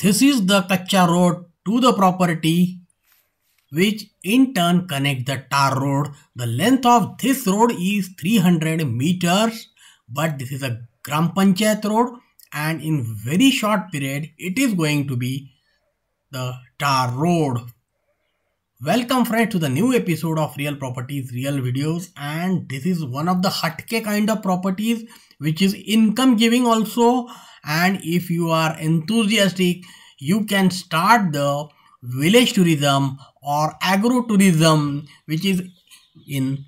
This is the Kacha road to the property which in turn connect the tar road. The length of this road is 300 meters but this is a Gram Panchayat road and in very short period it is going to be the tar road Welcome friends to the new episode of Real Properties Real Videos and this is one of the Hatke kind of properties which is income giving also and if you are enthusiastic you can start the village tourism or agro tourism which is in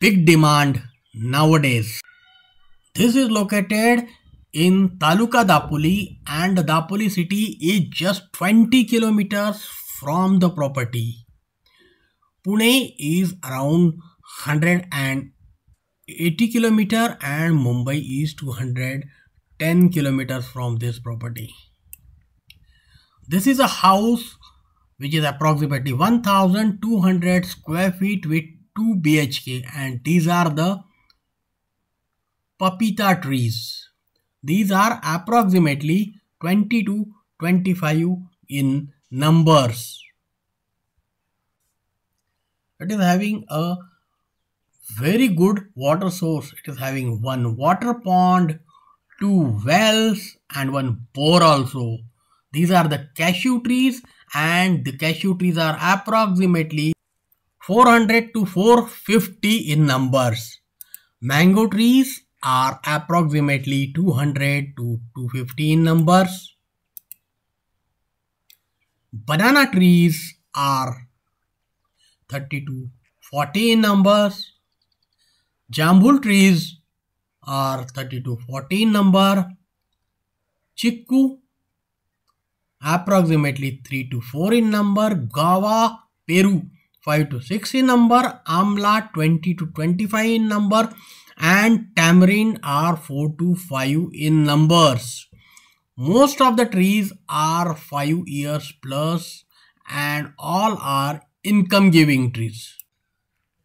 big demand nowadays. This is located in Taluka Dapoli and Dapoli city is just 20 kilometers from the property. Pune is around 180 km and Mumbai is 210 kilometers from this property. This is a house which is approximately 1200 square feet with 2 BHK and these are the papita trees. These are approximately 20 to 25 in numbers it is having a very good water source. It is having one water pond, two wells and one bore also. These are the cashew trees and the cashew trees are approximately 400 to 450 in numbers. Mango trees are approximately 200 to 250 in numbers. Banana trees are 32, 14 numbers. Jambul trees are 32, 14 number. Chikku approximately 3 to 4 in number. Gava, Peru 5 to 6 in number. Amla 20 to 25 in number. And tamarind are 4 to 5 in numbers. Most of the trees are 5 years plus and all are income giving trees.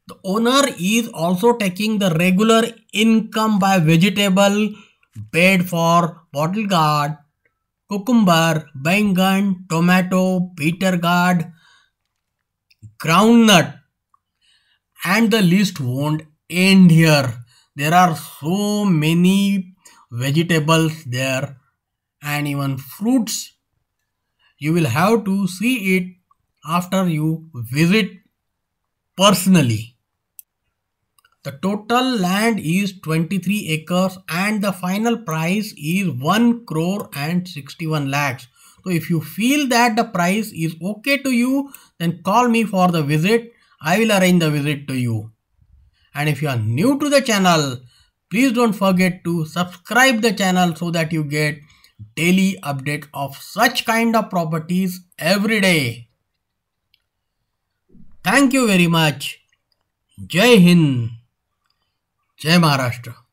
The owner is also taking the regular income by vegetable bed for bottle gourd, cucumber, bangan, tomato, bitter gourd, groundnut and the list won't end here. There are so many vegetables there and even fruits. You will have to see it after you visit personally. The total land is 23 acres and the final price is 1 crore and 61 lakhs. So if you feel that the price is okay to you, then call me for the visit. I will arrange the visit to you. And if you are new to the channel, please don't forget to subscribe the channel so that you get daily update of such kind of properties every day. Thank you very much. Jai Hind. Jai Maharashtra.